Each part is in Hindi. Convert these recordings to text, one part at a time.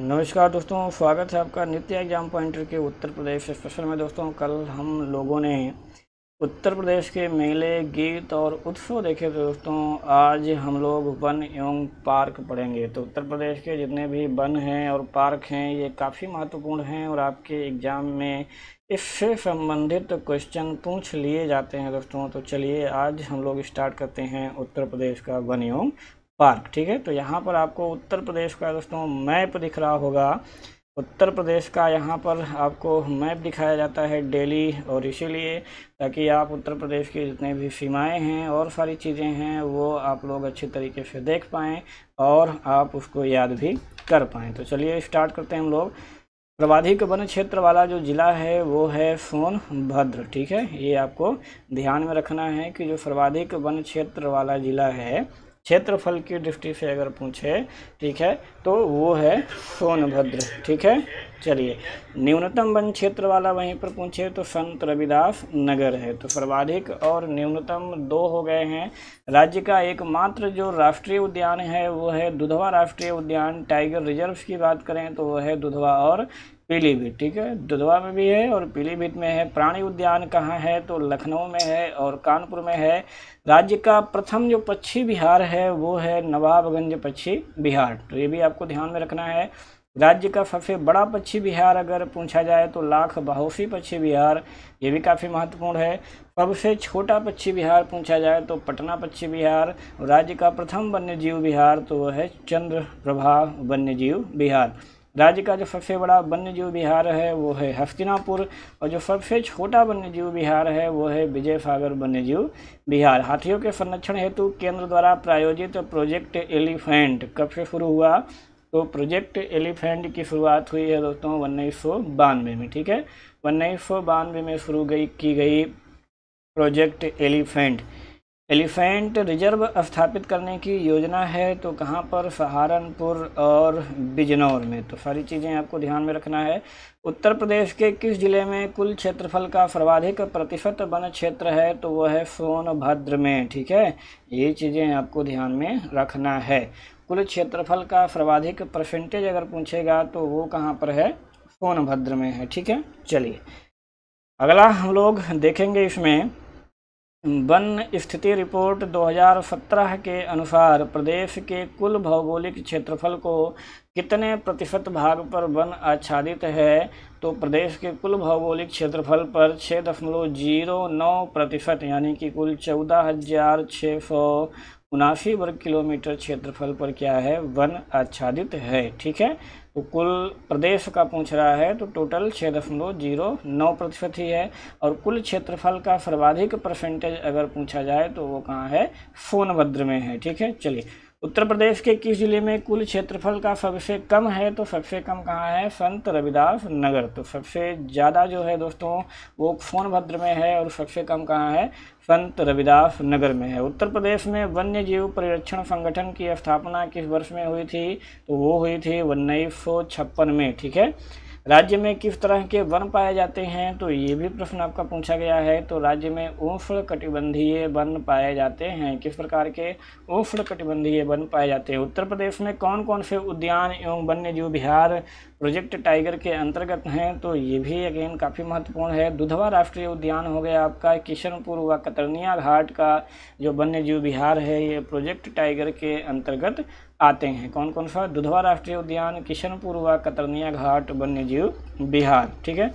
नमस्कार दोस्तों स्वागत है आपका नित्य एग्जाम पॉइंटर के उत्तर प्रदेश स्पेशल में दोस्तों कल हम लोगों ने उत्तर प्रदेश के मेले गीत और उत्सव देखे थे दोस्तों आज हम लोग वन एवं पार्क पढ़ेंगे तो उत्तर प्रदेश के जितने भी वन हैं और पार्क हैं ये काफ़ी महत्वपूर्ण हैं और आपके एग्ज़ाम में इससे संबंधित क्वेश्चन पूछ लिए जाते हैं दोस्तों तो चलिए आज हम लोग स्टार्ट करते हैं उत्तर प्रदेश का वन एवं पार्क ठीक है तो यहाँ पर आपको उत्तर प्रदेश का दोस्तों मैप दिख रहा होगा उत्तर प्रदेश का यहाँ पर आपको मैप दिखाया जाता है डेली और इसीलिए ताकि आप उत्तर प्रदेश की जितने भी सीमाएं हैं और सारी चीज़ें हैं वो आप लोग अच्छे तरीके से देख पाएँ और आप उसको याद भी कर पाएँ तो चलिए स्टार्ट करते हैं हम लोग सर्वाधिक वन क्षेत्र वाला जो ज़िला है वो है सोनभद्र ठीक है ये आपको ध्यान में रखना है कि जो सर्वाधिक वन क्षेत्र वाला ज़िला है क्षेत्रफल की दृष्टि से अगर पूछे ठीक है तो वो है सोनभद्र ठीक है चलिए न्यूनतम वन क्षेत्र वाला वहीं पर पूछे तो संत रविदास नगर है तो सर्वाधिक और न्यूनतम दो हो गए हैं राज्य का एकमात्र जो राष्ट्रीय उद्यान है वो है दुधवा राष्ट्रीय उद्यान टाइगर रिजर्व की बात करें तो वह है दुधवा और पीलीभीत ठीक है दुधवा में भी है और पीलीभीत में है प्राणी उद्यान कहाँ है तो लखनऊ में है और कानपुर में है राज्य का प्रथम जो पक्षी बिहार है वो है नवाबगंज पक्षी बिहार तो ये भी आपको ध्यान में रखना है राज्य का सबसे बड़ा पक्षी बिहार अगर पूछा जाए तो लाख बहौसी पक्षी बिहार ये भी काफ़ी महत्वपूर्ण है सबसे छोटा पक्षी बिहार पूछा जाए तो पटना पक्षी बिहार राज्य का प्रथम वन्यजीव बिहार तो वह है चंद्र प्रभा वन्यजीव बिहार राज्य का जो सबसे बड़ा वन्य जीव विहार है वो है हस्तिनापुर और जो सबसे छोटा वन्य जीव विहार है वो है विजय सागर वन्य जीव विहार हाथियों के संरक्षण हेतु केंद्र द्वारा प्रायोजित प्रोजेक्ट एलिफेंट कब से शुरू हुआ तो प्रोजेक्ट एलिफेंट की शुरुआत हुई है दोस्तों उन्नीस सौ बानवे में ठीक है उन्नीस सौ बानवे में शुरू गई की गई प्रोजेक्ट एलिफेंट एलिफेंट रिजर्व स्थापित करने की योजना है तो कहाँ पर सहारनपुर और बिजनौर में तो सारी चीज़ें आपको ध्यान में रखना है उत्तर प्रदेश के किस जिले में कुल क्षेत्रफल का सर्वाधिक प्रतिशत वन क्षेत्र है तो वह है सोनभद्र में ठीक है ये चीज़ें आपको ध्यान में रखना है कुल क्षेत्रफल का सर्वाधिक परसेंटेज अगर पूछेगा तो वो कहाँ पर है सोनभद्र में है ठीक है चलिए अगला हम लोग देखेंगे इसमें वन स्थिति रिपोर्ट 2017 के अनुसार प्रदेश के कुल भौगोलिक क्षेत्रफल को कितने प्रतिशत भाग पर वन आच्छादित है तो प्रदेश के कुल भौगोलिक क्षेत्रफल पर छः दशमलव जीरो नौ प्रतिशत यानी कि कुल चौदह हजार छः सौ उनासी वर्ग किलोमीटर क्षेत्रफल पर क्या है वन आच्छादित है ठीक है तो कुल प्रदेश का पूछ रहा है तो टोटल छः दशमलव जीरो नौ प्रतिशत ही है और कुल क्षेत्रफल का सर्वाधिक परसेंटेज अगर पूछा जाए तो वो कहाँ है सोनभद्र में है ठीक है चलिए उत्तर प्रदेश के किस जिले में कुल क्षेत्रफल का सबसे कम है तो सबसे कम कहाँ है संत रविदास नगर तो सबसे ज़्यादा जो है दोस्तों वो सोनभद्र में है और सबसे कम कहाँ है संत रविदास नगर में है उत्तर प्रदेश में वन्य जीव परिरक्षण संगठन की स्थापना किस वर्ष में हुई थी तो वो हुई थी उन्नीस में ठीक है राज्य में किस तरह के वन पाए जाते हैं तो ये भी प्रश्न आपका पूछा गया है तो राज्य में उष्ण कटिबंधीय वन पाए जाते हैं किस प्रकार के उष्ण कटिबंधीय वन पाए जाते हैं उत्तर प्रदेश में कौन कौन से उद्यान एवं वन्य जीव बिहार प्रोजेक्ट टाइगर के अंतर्गत हैं तो ये भी अगेन काफ़ी महत्वपूर्ण है दुधवा राष्ट्रीय उद्यान हो गया आपका किशनपुर व कतरनिया घाट का जो वन्य जीव बिहार है ये प्रोजेक्ट टाइगर के अंतर्गत आते हैं कौन कौन सा दुधवा राष्ट्रीय उद्यान किशनपुर व कतरनिया घाट वन्य जीव बिहार ठीक है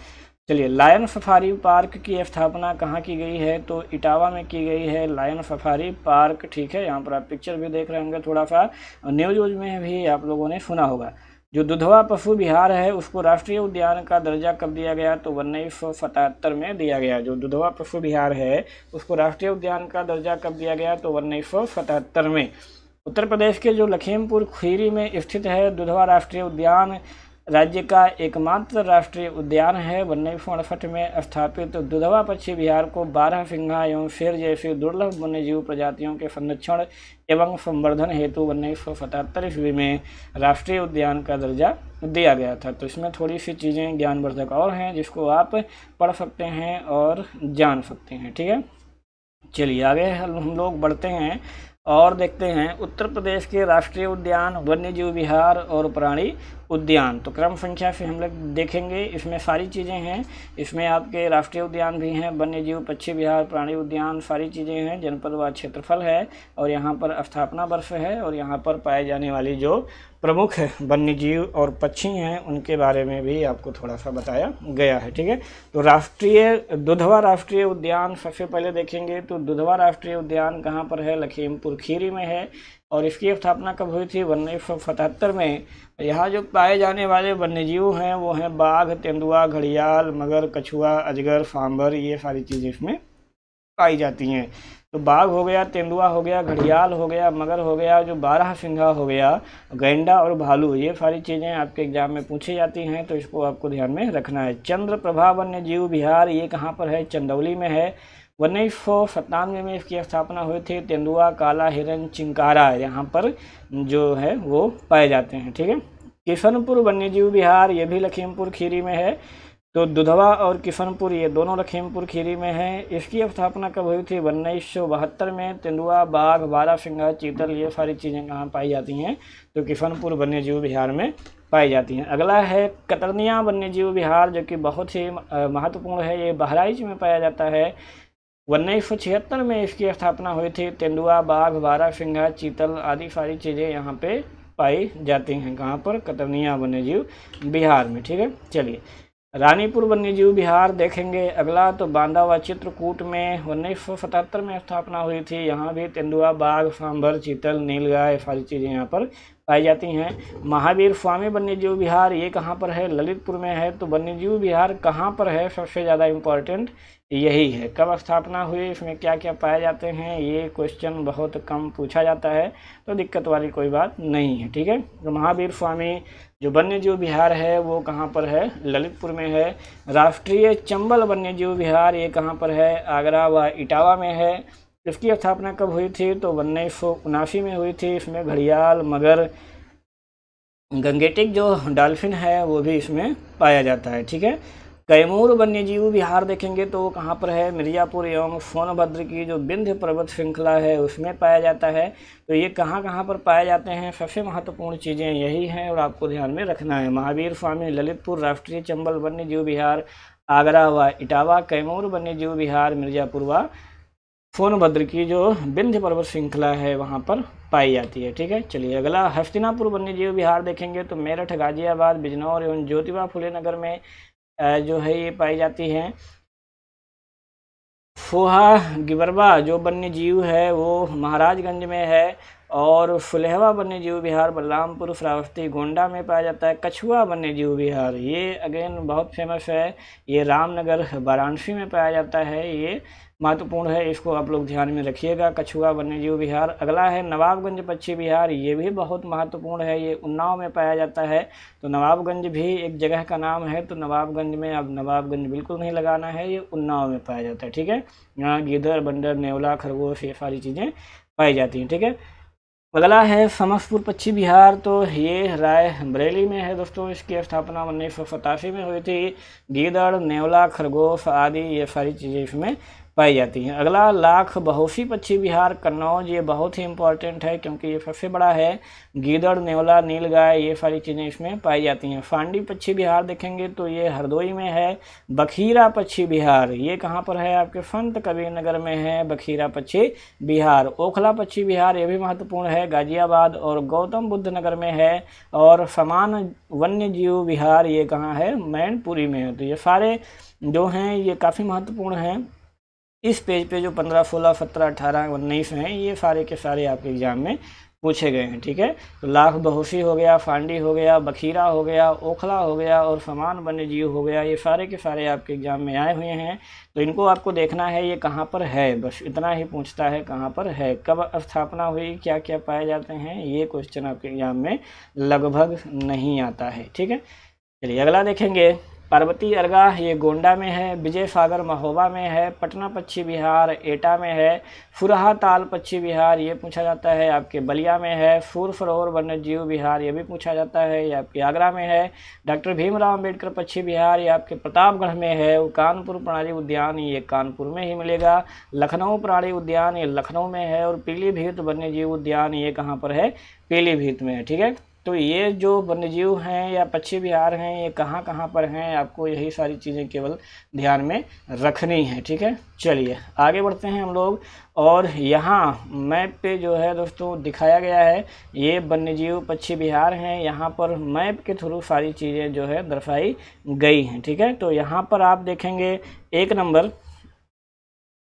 चलिए लायन सफारी पार्क की स्थापना कहाँ की गई है तो इटावा में की गई है लायन सफारी पार्क ठीक है यहाँ पर आप पिक्चर भी देख रहे होंगे थोड़ा सा न्यूज व्यूज में भी आप लोगों ने सुना होगा जो दुधवा पशु बिहार है उसको राष्ट्रीय उद्यान का दर्जा कब दिया गया तो उन्नीस सौ सतहत्तर में दिया गया जो दुधवा पशु बिहार है उसको राष्ट्रीय उद्यान का दर्जा कब दिया गया तो उन्नीस सौ सतहत्तर में उत्तर प्रदेश के जो लखीमपुर खीरी में स्थित है दुधवा राष्ट्रीय उद्यान राज्य का एकमात्र राष्ट्रीय उद्यान है वन्य फोड़फट में स्थापित तो दुधवा पक्षी विहार को बारह सिंघा एवं शेर जैसी दुर्लभ वन्यजीव प्रजातियों के संरक्षण एवं संवर्धन हेतु उन्नीस सौ सतहत्तर ईस्वी में राष्ट्रीय उद्यान का दर्जा दिया गया था तो इसमें थोड़ी सी चीज़ें ज्ञानवर्धक और हैं जिसको आप पढ़ सकते हैं और जान सकते हैं ठीक है चलिए आगे हम लोग बढ़ते हैं और देखते हैं उत्तर प्रदेश के राष्ट्रीय उद्यान वन्यजीव विहार और प्राणी उद्यान तो क्रम संख्या से हम लोग देखेंगे इसमें सारी चीज़ें हैं इसमें आपके राष्ट्रीय उद्यान भी हैं वन्यजीव पक्षी विहार प्राणी उद्यान सारी चीज़ें हैं जनपद व क्षेत्रफल है और यहाँ पर स्थापना वर्ष है और यहाँ पर पाए जाने वाली जो प्रमुख वन्य जीव और पक्षी हैं उनके बारे में भी आपको थोड़ा सा बताया गया है ठीक है तो राष्ट्रीय दुधवा राष्ट्रीय उद्यान सबसे पहले देखेंगे तो दुधवा राष्ट्रीय उद्यान कहाँ पर है लखीमपुर खीरी में है और इसकी स्थापना कब हुई थी उन्नीस सौ सतहत्तर में यहाँ जो पाए जाने वाले वन्यजीव हैं वो हैं बाघ तेंदुआ घड़ियाल मगर कछुआ अजगर सांबर ये सारी चीज़ें इसमें पाई जाती हैं तो बाघ हो गया तेंदुआ हो गया घड़ियाल हो गया मगर हो गया जो बारह सिंघा हो गया गेंडा और भालू ये सारी चीज़ें आपके एग्जाम में पूछी जाती हैं तो इसको आपको ध्यान में रखना है चंद्र प्रभा वन्य जीव बिहार ये कहाँ पर है चंदौली में है उन्नीस सौ सत्तानवे में इसकी स्थापना हुई थी तेंदुआ काला हिरन चिंकारा यहाँ पर जो है वो पाए जाते हैं ठीक है किशनपुर वन्यजीव बिहार ये भी लखीमपुर खीरी में है तो दुधवा और किशनपुर ये दोनों लखीमपुर खीरी में हैं इसकी स्थापना कब हुई थी उन्नीस सौ बहत्तर में तेंदुआ बाघ बारह सिंगा चीतल ये सारी चीज़ें कहाँ पाई जाती हैं तो किशनपुर वन्य जीव बिहार में पाई जाती हैं अगला है कतरनिया वन्य जीव बिहार जो कि बहुत ही महत्वपूर्ण है ये बहराइच में पाया जाता है उन्नीस सौ छिहत्तर में इसकी स्थापना हुई थी तेंदुआ बाघ बारह सिंगा चीतल आदि सारी चीज़ें यहाँ पर पाई जाती हैं कहाँ पर कतरनिया वन्य बिहार में ठीक है चलिए रानीपुर वन्यजीव बिहार देखेंगे अगला तो बांदा व चित्रकूट में उन्नीस सौ सतहत्तर में स्थापना हुई थी यहाँ भी तेंदुआ बाघ सांभर चीतल नीलगाय सारी चीज़ें यहाँ पर पाई जाती हैं महावीर स्वामी वन्यजीव विहार ये कहाँ पर है ललितपुर में है तो वन्यजीव विहार कहाँ पर है सबसे ज़्यादा इम्पोर्टेंट यही है कब स्थापना हुई इसमें क्या क्या पाए जाते हैं ये क्वेश्चन बहुत कम पूछा जाता है तो दिक्कत वाली कोई बात नहीं है ठीक है तो महावीर स्वामी जो वन्यजीव विहार है वो कहाँ पर है ललितपुर में है राष्ट्रीय चंबल वन्यजीव विहार ये कहाँ पर है आगरा व इटावा में है इसकी स्थापना कब हुई थी तो उन्नीस में हुई थी इसमें घड़ियाल मगर गंगेटिक जो डॉल्फिन है वो भी इसमें पाया जाता है ठीक है कैमूर वन्यजीव बिहार देखेंगे तो वो कहाँ पर है मिर्ज़ापुर एवं सोनभद्र की जो विंध्य पर्वत श्रृंखला है उसमें पाया जाता है तो ये कहाँ कहाँ पर पाए जाते हैं सबसे महत्वपूर्ण चीज़ें यही हैं और आपको ध्यान में रखना है महावीर स्वामी ललितपुर राष्ट्रीय चंबल वन्यजीव बिहार आगरा व इटावा कैमूर वन्यजीव बिहार मिर्ज़ापुर व सोनभद्र की जो विंध्य पर्वत श्रृंखला है वहाँ पर पाई जाती है ठीक है चलिए अगला हस्तिनापुर वन्यजीव विहार देखेंगे तो मेरठ गाजियाबाद बिजनौर एवं ज्योतिबा फुले नगर में जो है ये पाई जाती है फोहा गिबरबा जो वन्य जीव है वो महाराजगंज में है और फुलहवा वन्यजीव विहार बलरामपुर श्रावस्ती गोंडा में पाया जाता है कछुआ वन्यजीव विहार ये अगेन बहुत फेमस है ये रामनगर वाराणसी में पाया जाता है ये महत्वपूर्ण है इसको आप लोग ध्यान में रखिएगा कछुआ वन्यजीव विहार अगला है नवाबगंज पक्षी विहार ये भी बहुत महत्वपूर्ण है ये उन्नाव में पाया जाता है तो नवाबगंज भी एक जगह का नाम है तो नवाबगंज में अब नवाबगंज बिल्कुल नहीं लगाना है ये उन्नाव में पाया जाता है ठीक है यहाँ गीदर बंदर नेवला खरगोश ये सारी चीज़ें पाई जाती हैं ठीक है अगला है समस्तपुर पश्चिम बिहार तो ये राय बरेली में है दोस्तों इसकी स्थापना उन्नीस में हुई थी गीदड़ नेवला खरगोश आदि ये सारी चीज़ें इसमें पाई जाती हैं अगला लाख बहुसी पक्षी विहार कन्नौज ये बहुत ही इंपॉर्टेंट है क्योंकि ये सबसे बड़ा है गीदड़ नेवला नीलगाय ये सारी चीज़ें इसमें पाई जाती हैं फांडी पक्षी विहार देखेंगे तो ये हरदोई में है बखीरा पक्षी विहार ये कहाँ पर है आपके संत कबीर नगर में है बखीरा पक्षी विहार ओखला पक्षी विहार ये भी महत्वपूर्ण है गाजियाबाद और गौतम बुद्ध नगर में है और समान वन्य जीव विहार ये कहाँ है मैनपुरी में है तो ये सारे जो हैं ये काफ़ी महत्वपूर्ण हैं इस पेज पे जो पंद्रह सोलह सत्रह अठारह उन्नीस हैं ये सारे के सारे आपके एग्ज़ाम में पूछे गए हैं ठीक है तो लाख बहुसी हो गया फांडी हो गया बखीरा हो गया ओखला हो गया और समान वन्य जीव हो गया ये सारे के सारे आपके एग्ज़ाम में आए हुए हैं तो इनको आपको देखना है ये कहाँ पर है बस इतना ही पूछता है कहाँ पर है कब स्थापना हुई क्या क्या पाए जाते हैं ये क्वेश्चन आपके एग्ज़ाम में लगभग नहीं आता है ठीक है चलिए अगला देखेंगे पार्वती अरगाह ये गोंडा में है विजय सागर महोबा में है पटना पक्षी बिहार एटा में है फुरहा ताल पक्षी बिहार ये पूछा जाता है आपके बलिया में है फूर फरोर वन्य जीव बिहार ये भी पूछा जाता है ये आपके आगरा में है डॉक्टर भीमराव अम्बेडकर पक्षी बिहार ये आपके प्रतापगढ़ में है कानपुर प्राणी उद्यान ये कानपुर में ही मिलेगा लखनऊ प्राणी उद्यान ये लखनऊ में है और पीलीभीत वन्य जीव उद्यान ये कहाँ पर है पीलीभीत में है ठीक है तो ये जो वन्यजीव हैं या पक्षी विहार हैं ये कहाँ कहाँ पर हैं आपको यही सारी चीज़ें केवल ध्यान में रखनी है ठीक है चलिए आगे बढ़ते हैं हम लोग और यहाँ मैप पे जो है दोस्तों दिखाया गया है ये वन्यजीव पक्षी विहार हैं यहाँ पर मैप के थ्रू सारी चीज़ें जो है दर्शाई गई हैं ठीक है तो यहाँ पर आप देखेंगे एक नंबर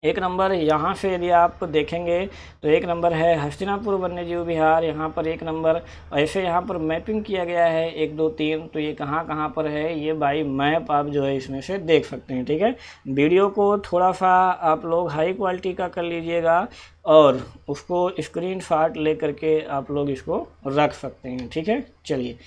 एक नंबर यहाँ से यदि आप देखेंगे तो एक नंबर है हस्तिनापुर वन्यजीव विहार यहाँ पर एक नंबर ऐसे यहाँ पर मैपिंग किया गया है एक दो तीन तो ये कहाँ कहाँ पर है ये बाई मैप आप जो है इसमें से देख सकते हैं ठीक है वीडियो को थोड़ा सा आप लोग हाई क्वालिटी का कर लीजिएगा और उसको स्क्रीन शॉट ले करके आप लोग इसको रख सकते हैं ठीक है चलिए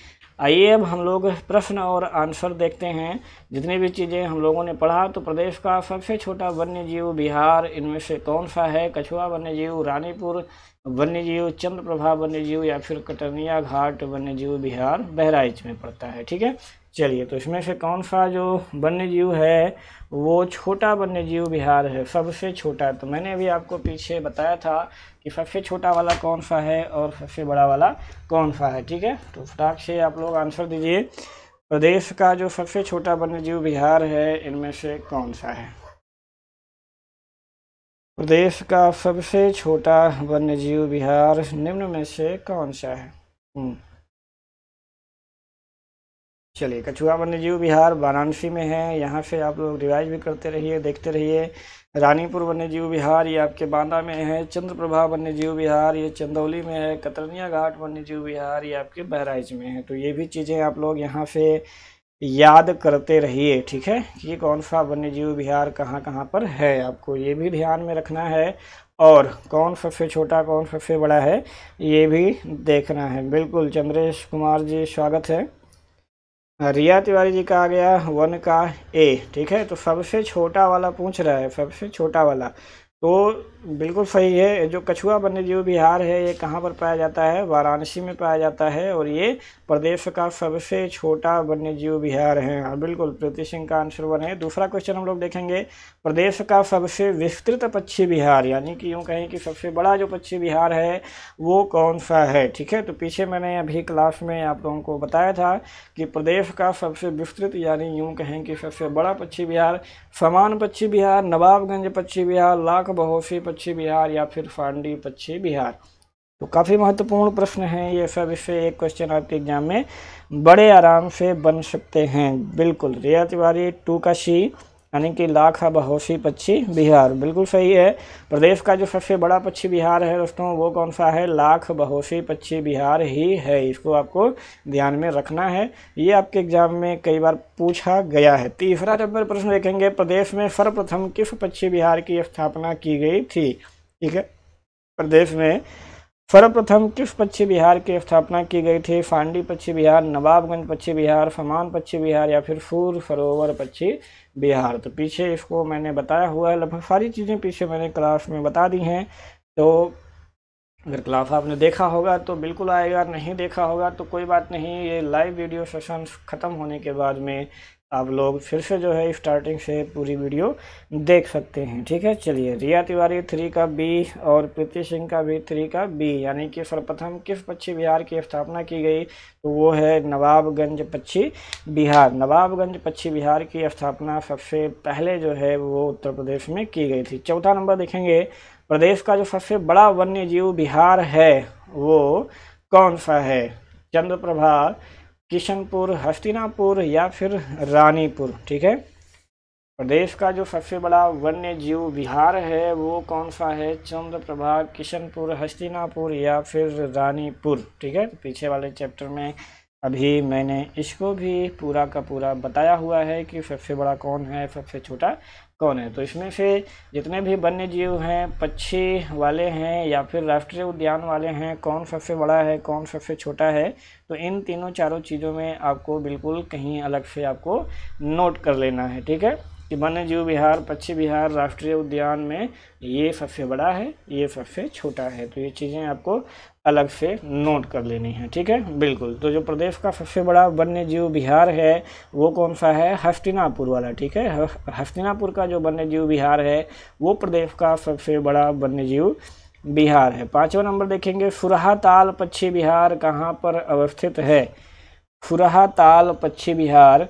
आइए अब हम लोग प्रश्न और आंसर देखते हैं जितनी भी चीज़ें हम लोगों ने पढ़ा तो प्रदेश का सबसे छोटा वन्य जीव बिहार इनमें से कौन सा है कछुआ वन्य जीव रानीपुर वन्य जीव चंद्रप्रभा वन्य जीव या फिर कटनिया घाट वन्य जीव बिहार बहराइच में पड़ता है ठीक है चलिए तो इसमें से कौन सा जो वन्य जीव है वो छोटा वन्य जीव बिहार है सबसे छोटा तो मैंने अभी आपको पीछे बताया था कि सबसे छोटा वाला कौन सा है और सबसे बड़ा वाला कौन सा है ठीक है तो फटाक से आप लोग आंसर दीजिए प्रदेश का जो सबसे छोटा वन्य जीव बिहार है इनमें से कौन सा है प्रदेश का सबसे छोटा वन्यजीव बिहार निम्न में से कौन सा है हम्म। चलिए कछुआ वन्यजीव बिहार वाराणसी में है यहाँ से आप लोग रिवाइज भी करते रहिए देखते रहिए रानीपुर वन्य जीव बिहार ये आपके बांदा में है चंद्रप्रभा वन्यजीव बिहार ये चंदौली में है कतरनिया घाट वन्यजीव बिहार ये आपके बहराइच में है तो ये भी चीज़ें आप लोग यहाँ से याद करते रहिए ठीक है ये कौन सा वन्य जीव विहार कहाँ कहाँ पर है आपको ये भी ध्यान में रखना है और कौन सबसे छोटा कौन सबसे बड़ा है ये भी देखना है बिल्कुल चंद्रेश कुमार जी स्वागत है रिया तिवारी जी का आ गया वन का ए ठीक है तो सबसे छोटा वाला पूछ रहा है सबसे छोटा वाला तो बिल्कुल सही है जो कछुआ वन्यजीव बिहार है ये कहाँ पर पाया जाता है वाराणसी में पाया जाता है और ये प्रदेश का सबसे छोटा वन्यजीव बिहार है हाँ, बिल्कुल प्रीति सिंह का आंसर वन है दूसरा क्वेश्चन हम लोग देखेंगे प्रदेश का सबसे विस्तृत पक्षी बिहार यानी कि यूँ कहें कि सबसे बड़ा जो पक्षी बिहार है वो कौन सा है ठीक है तो पीछे मैंने अभी क्लास में आप लोगों को बताया था कि प्रदेश का सबसे विस्तृत यानी यूँ कहें कि सबसे बड़ा पक्षी बिहार समान पक्षी बिहार नवाबगंज पक्षी बिहार लाख बहोशी पक्षी बिहार या फिर फांडी पक्षी बिहार तो काफ़ी महत्वपूर्ण प्रश्न है ये सब इससे एक क्वेश्चन आपके एग्जाम में बड़े आराम से बन सकते हैं बिल्कुल रिया तिवारी टू का शी यानी कि लाख बहोशी पक्षी बिहार बिल्कुल सही है प्रदेश का जो सबसे बड़ा पक्षी बिहार है दोस्तों वो कौन सा है लाख बहोशी पक्षी बिहार ही है इसको आपको ध्यान में रखना है ये आपके एग्जाम में कई बार पूछा गया है तीसरा नंबर प्रश्न देखेंगे प्रदेश में सर्वप्रथम किस पक्षी बिहार की स्थापना की गई थी ठीक है प्रदेश में सर्वप्रथम किस पक्षी बिहार की स्थापना की गई थी फांडी पक्षी बिहार नवाबगंज पक्षी बिहार फमान पक्षी बिहार या फिर सूर सरोवर पक्षी बिहार तो पीछे इसको मैंने बताया हुआ है लगभग सारी चीज़ें पीछे मैंने क्लास में बता दी हैं तो अगर क्लास आपने देखा होगा तो बिल्कुल आएगा नहीं देखा होगा तो कोई बात नहीं ये लाइव वीडियो सेशन ख़त्म होने के बाद में आप लोग फिर से जो है स्टार्टिंग से पूरी वीडियो देख सकते हैं ठीक है चलिए रिया तिवारी थ्री का बी और प्रीति सिंह का भी थ्री का बी यानी कि सर्वप्रथम किस पक्षी बिहार की स्थापना की गई तो वो है नवाबगंज पक्षी बिहार नवाबगंज पक्षी बिहार की स्थापना सबसे पहले जो है वो उत्तर प्रदेश में की गई थी चौथा नंबर देखेंगे प्रदेश का जो सबसे बड़ा वन्य जीव बिहार है वो कौन सा है चंद्र प्रभा किशनपुर हस्तिनापुर या फिर रानीपुर ठीक है प्रदेश का जो सबसे बड़ा वन्य जीव विहार है वो कौन सा है चंद्र प्रभा किशनपुर हस्तिनापुर या फिर रानीपुर ठीक है तो पीछे वाले चैप्टर में अभी मैंने इसको भी पूरा का पूरा बताया हुआ है कि सबसे बड़ा कौन है सबसे छोटा कौन है तो इसमें से जितने भी वन्य जीव हैं पक्षी वाले हैं या फिर राष्ट्रीय उद्यान वाले हैं कौन सबसे बड़ा है कौन सबसे छोटा है तो इन तीनों चारों चीज़ों में आपको बिल्कुल कहीं अलग से आपको नोट कर लेना है ठीक है कि वन्य जीव बिहार पक्षी बिहार राष्ट्रीय उद्यान में ये सबसे बड़ा है ये सबसे छोटा है तो ये चीज़ें आपको अलग से नोट कर लेनी है ठीक है बिल्कुल तो जो प्रदेश का सबसे बड़ा वन्य जीव बिहार है वो कौन सा है हस्तिनापुर वाला ठीक है हस्तिनापुर का जो वन्य जीव बिहार है वो प्रदेश का सबसे बड़ा वन्य जीव बिहार है पाँचवा नंबर देखेंगे सुरहाताल पक्षी बिहार कहाँ पर अवस्थित है सुरहाताल पक्षी बिहार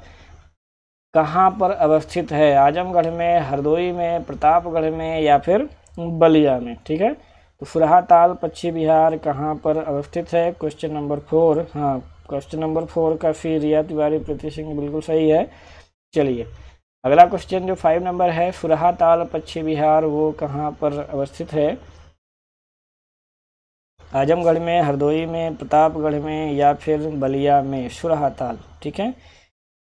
कहाँ पर अवस्थित है आजमगढ़ में हरदोई में प्रतापगढ़ में या फिर बलिया में ठीक है तो फुरहा ताल पश्चिम बिहार कहाँ पर अवस्थित है क्वेश्चन नंबर फोर हाँ क्वेश्चन नंबर फोर का फिर रिया तिवारी प्रीति सिंह बिल्कुल सही है चलिए अगला क्वेश्चन जो फाइव नंबर है फुरहा ताल पश्चिम बिहार वो कहाँ पर अवस्थित है आजमगढ़ में हरदोई में प्रतापगढ़ में या फिर बलिया में सुरहा ताल ठीक है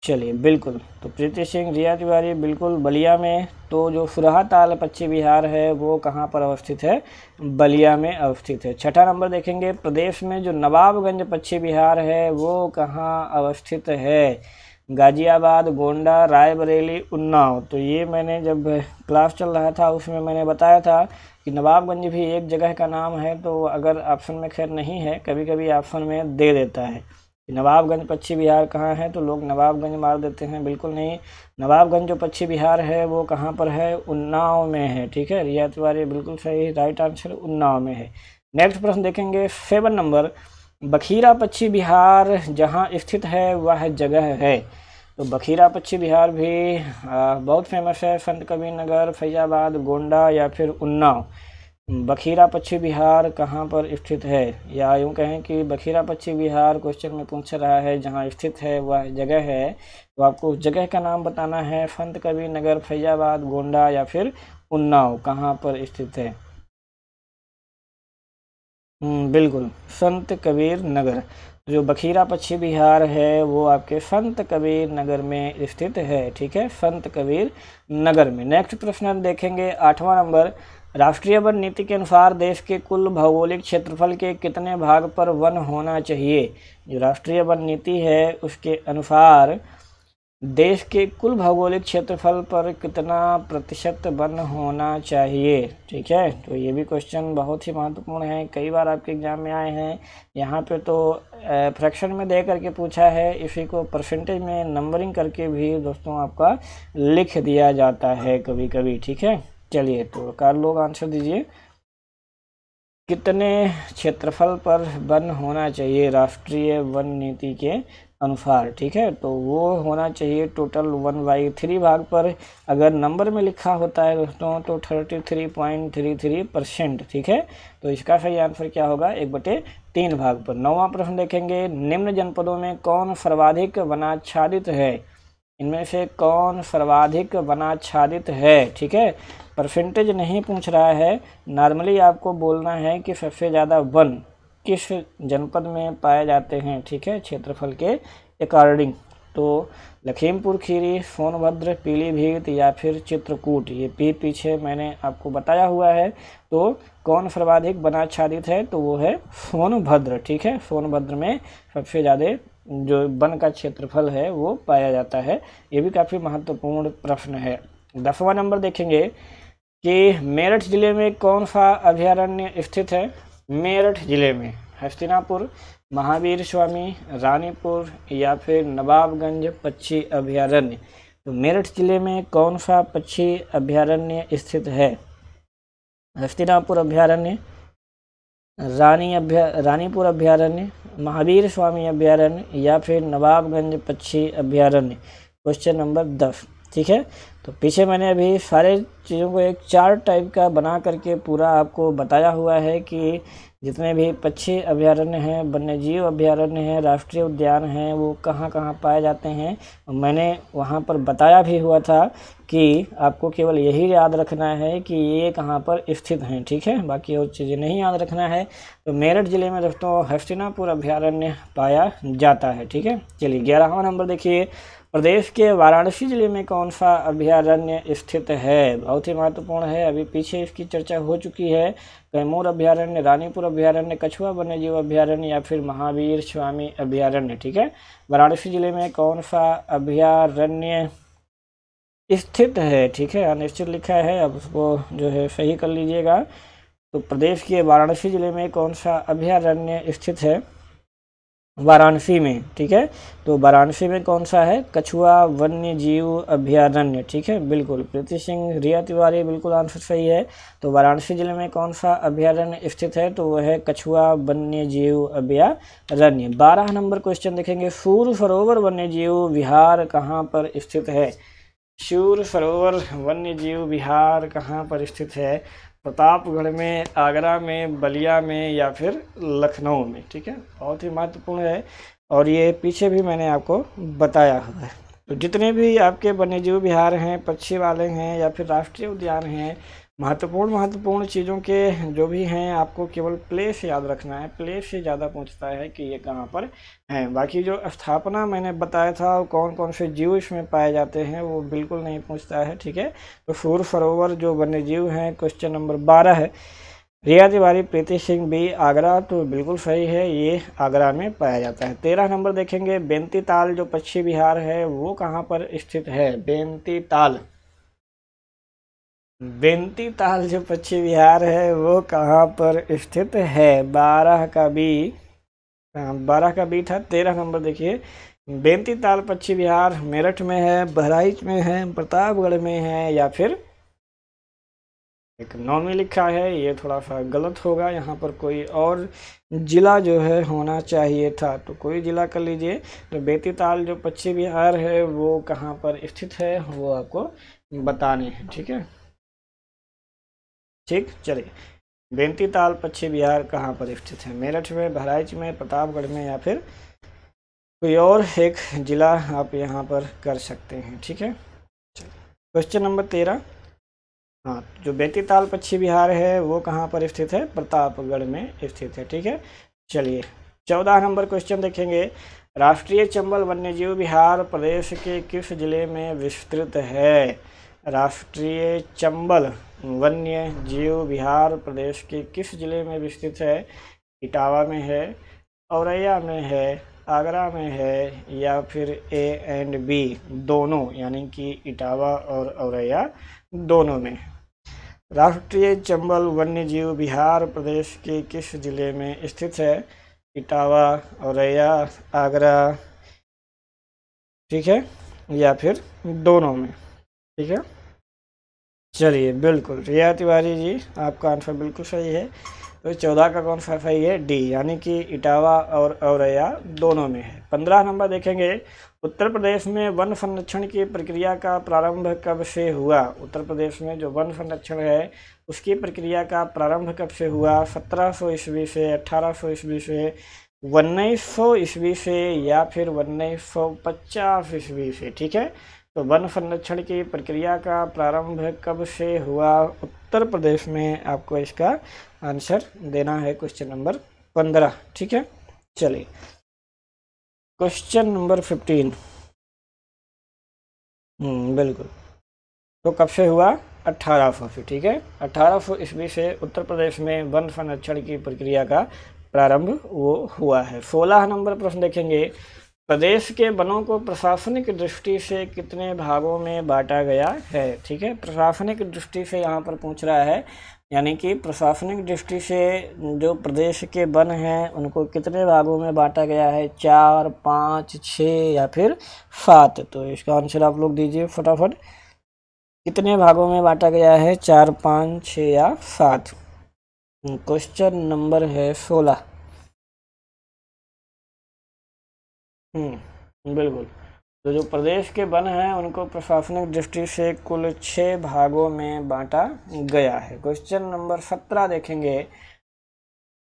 चलिए बिल्कुल तो प्रीति सिंह रिया तिवारी बिल्कुल बलिया में तो जो फुरहा ताल पश्चिम बिहार है वो कहाँ पर अवस्थित है बलिया में अवस्थित है छठा नंबर देखेंगे प्रदेश में जो नवाबगंज पश्चिम बिहार है वो कहाँ अवस्थित है गाजियाबाद गोंडा रायबरेली उन्नाव तो ये मैंने जब क्लास चल रहा था उसमें मैंने बताया था कि नवाबगंज भी एक जगह का नाम है तो अगर ऑप्शन में खैर नहीं है कभी कभी ऑप्शन में दे देता है नवाबगंज पश्चिम बिहार कहाँ है तो लोग नवाबगंज मार देते हैं बिल्कुल नहीं नवाबगंज जो पश्चिम बिहार है वो कहाँ पर है उन्नाव में है ठीक है रिया तिवारी बिल्कुल सही राइट आंसर उन्नाव में है नेक्स्ट प्रश्न देखेंगे सेवन नंबर बखीरा पक्षी बिहार जहाँ स्थित है वह जगह है तो बखीरा पक्षी बिहार भी बहुत फेमस है संत कबीर नगर फैजाबाद गोंडा या फिर उन्नाव बखीरा पक्षी विहार कहाँ पर स्थित है या यूँ कहें कि बखीरा पक्षी विहार क्वेश्चन में पूछ रहा है जहाँ स्थित है वह जगह है तो आपको उस जगह का नाम बताना है फंत कवि नगर फैजाबाद गोंडा या फिर उन्नाव कहाँ पर स्थित है हम्म, बिल्कुल संत कबीर नगर जो बखीरा पक्षी विहार है वो आपके संत कबीर नगर में स्थित है ठीक है संत कबीर नगर में नेक्स्ट प्रश्न देखेंगे आठवां नंबर राष्ट्रीय वन नीति के अनुसार देश के कुल भौगोलिक क्षेत्रफल के कितने भाग पर वन होना चाहिए जो राष्ट्रीय वन नीति है उसके अनुसार देश के कुल भौगोलिक क्षेत्रफल पर कितना प्रतिशत वन होना चाहिए ठीक है तो ये भी क्वेश्चन बहुत ही महत्वपूर्ण है कई बार आपके एग्जाम में आए हैं यहाँ पे तो फ्रैक्शन में दे करके पूछा है इसी को परसेंटेज में नंबरिंग करके भी दोस्तों आपका लिख दिया जाता है कभी कभी ठीक है चलिए तो कार लोग आंसर दीजिए कितने क्षेत्रफल पर वन होना चाहिए राष्ट्रीय वन नीति के अनुसार ठीक है तो वो होना चाहिए टोटल वन बाई थ्री भाग पर अगर नंबर में लिखा होता है दोस्तों तो thirty three point three three percent ठीक है तो इसका सही आंसर क्या होगा एक बटे तीन भाग पर नौवा प्रश्न देखेंगे निम्न जनपदों में कौन सर्वाधिक वनाच्छादित है इनमें से कौन सर्वाधिक वनाच्छादित है ठीक है परसेंटेज नहीं पूछ रहा है नॉर्मली आपको बोलना है कि सबसे ज़्यादा वन किस जनपद में पाए जाते हैं ठीक है क्षेत्रफल के अकॉर्डिंग तो लखीमपुर खीरी सोनभद्र पीलीभीत या फिर चित्रकूट ये पी पीछे मैंने आपको बताया हुआ है तो कौन सर्वाधिक वनाच्छादित है तो वो है सोनभद्र ठीक है सोनभद्र में सबसे ज़्यादा जो वन का क्षेत्रफल है वो पाया जाता है ये भी काफ़ी महत्वपूर्ण प्रश्न है दसवा नंबर देखेंगे कि मेरठ ज़िले में कौन सा अभ्यारण्य स्थित है मेरठ ज़िले में हस्तिनापुर महावीर स्वामी रानीपुर या फिर नवाबगंज पक्षी अभ्यारण्य तो मेरठ ज़िले में कौन सा पक्षी अभ्यारण्य स्थित है हस्तिनापुर अभ्यारण्य रानी अभ्या रानीपुर अभ्यारण्य महावीर स्वामी अभ्यारण्य या फिर नवाबगंज पक्षी अभ्यारण्य क्वेश्चन नंबर दस ठीक है तो पीछे मैंने अभी सारे चीज़ों को एक चार टाइप का बना करके पूरा आपको बताया हुआ है कि जितने भी पक्षी अभ्यारण्य हैं वन्य जीव अभ्यारण्य हैं राष्ट्रीय उद्यान हैं वो कहाँ कहाँ पाए जाते हैं मैंने वहाँ पर बताया भी हुआ था कि आपको केवल यही याद रखना है कि ये कहाँ पर स्थित हैं ठीक है बाकी और चीज़ें नहीं याद रखना है तो मेरठ ज़िले में दोस्तों हस्तिनापुर अभ्यारण्य पाया जाता है ठीक है चलिए ग्यारहवा नंबर देखिए प्रदेश के वाराणसी जिले में कौन सा अभ्यारण्य स्थित है बहुत ही महत्वपूर्ण है अभी पीछे इसकी चर्चा हो चुकी है कैमूर अभ्यारण्य रानीपुर अभ्यारण्य कछुआ वन्यजीव अभ्यारण्य या फिर महावीर स्वामी अभ्यारण्य ठीक है वाराणसी जिले में कौन सा अभ्यारण्य स्थित है ठीक है अनिश्चित लिखा है अब उसको जो है सही कर लीजिएगा तो प्रदेश के वाराणसी जिले में कौन सा अभ्यारण्य स्थित है वाराणसी में ठीक है तो वाराणसी में कौन सा है कछुआ वन्य जीव अभ्यारण्य ठीक है बिल्कुल प्रीति सिंह रिया तिवारी बिल्कुल आंसर सही है तो वाराणसी जिले में कौन सा अभ्यारण्य स्थित है तो वह है कछुआ वन्य जीव अभ्यारण्य बारह नंबर क्वेश्चन देखेंगे सूर सरोवर वन्य जीव विहार कहाँ पर स्थित है शूर सरोवर वन्य जीव विहार कहाँ पर स्थित है प्रतापगढ़ में आगरा में बलिया में या फिर लखनऊ में ठीक है बहुत ही महत्वपूर्ण है और ये पीछे भी मैंने आपको बताया हुआ है तो जितने भी आपके वन्यजीव बिहार हैं पक्षी वाले हैं या फिर राष्ट्रीय उद्यान हैं महत्वपूर्ण महत्वपूर्ण चीज़ों के जो भी हैं आपको केवल प्लेस याद रखना है प्लेस से ज़्यादा पूछता है कि ये कहाँ पर है बाकी जो स्थापना मैंने बताया था और कौन कौन से जीव इसमें पाए जाते हैं वो बिल्कुल नहीं पूछता है ठीक है तो सूर सरोवर जो वन्य जीव हैं क्वेश्चन नंबर बारह है रिया तिवारी प्रीति सिंह भी आगरा तो बिल्कुल सही है ये आगरा में पाया जाता है तेरह नंबर देखेंगे बेंती ताल जो पश्चिम बिहार है वो कहाँ पर स्थित है बेंती ताल बेंती ताल जो पश्चिम बिहार है वो कहाँ पर स्थित है बारह का बी हाँ, बारह का बी था तेरह नंबर देखिए बेंती ताल पश्चिम बिहार मेरठ में है बहराइच में है प्रतापगढ़ में है या फिर एक नौ में लिखा है ये थोड़ा सा गलत होगा यहाँ पर कोई और ज़िला जो है होना चाहिए था तो कोई ज़िला कर लीजिए तो बेती ताल जो पश्चिम बिहार है वो कहाँ पर स्थित है वो आपको बताने हैं ठीक है ठीक चलिए बेंती ताल पक्षी बिहार कहाँ पर स्थित है मेरठ में बहराइच में प्रतापगढ़ में या फिर कोई और एक ज़िला आप यहाँ पर कर सकते हैं ठीक है क्वेश्चन नंबर तेरह हाँ जो बेंती ताल पक्षी बिहार है वो कहाँ पर स्थित है प्रतापगढ़ में स्थित है ठीक है चलिए चौदह नंबर क्वेश्चन देखेंगे राष्ट्रीय चंबल वन्यजीव बिहार प्रदेश के किस जिले में विस्तृत है राष्ट्रीय चंबल वन्य जीव बिहार प्रदेश के किस ज़िले में विस्तृत है इटावा में है औरैया में है आगरा में है या फिर ए एंड बी दोनों यानी कि इटावा और औरैया दोनों में राष्ट्रीय चंबल वन्य जीव बिहार प्रदेश के किस ज़िले में स्थित है इटावा औरैया आगरा ठीक है या फिर दोनों में ठीक है चलिए बिल्कुल रिया तिवारी जी आपका आंसर बिल्कुल सही है तो चौदह का कौन सा सही है डी यानी कि इटावा और औरैया दोनों में है पंद्रह नंबर देखेंगे उत्तर प्रदेश में वन संरक्षण की प्रक्रिया का प्रारंभ कब से हुआ उत्तर प्रदेश में जो वन संरक्षण है उसकी प्रक्रिया का प्रारंभ कब से हुआ सत्रह सौ ईस्वी से अट्ठारह सौ ईस्वी से उन्नीस सौ ईस्वी से या फिर उन्नीस सौ पचास ईस्वी से ठीक है तो वन संरक्षण की प्रक्रिया का प्रारंभ कब से हुआ उत्तर प्रदेश में आपको इसका आंसर देना है क्वेश्चन नंबर पंद्रह ठीक है चलिए क्वेश्चन नंबर फिफ्टीन हम्म बिल्कुल तो कब से हुआ सौ से ठीक है सौ ईस्वी से उत्तर प्रदेश में वन संरक्षण की प्रक्रिया का प्रारंभ वो हुआ है सोलह नंबर प्रश्न देखेंगे प्रदेश के वनों को प्रशासनिक दृष्टि से कितने भागों में बांटा गया है ठीक है प्रशासनिक दृष्टि से यहाँ पर पूछ रहा है यानी कि प्रशासनिक दृष्टि से जो प्रदेश के वन हैं उनको कितने भागों में बांटा गया है चार पाँच छः या फिर सात तो इसका आंसर आप लोग दीजिए फटाफट कितने भागों में बांटा गया है चार पाँच छः या सात क्वेश्चन नंबर है सोलह हम्म, बिल्कुल तो जो प्रदेश के वन हैं उनको प्रशासनिक दृष्टि से कुल छः भागों में बांटा गया है क्वेश्चन नंबर सत्रह देखेंगे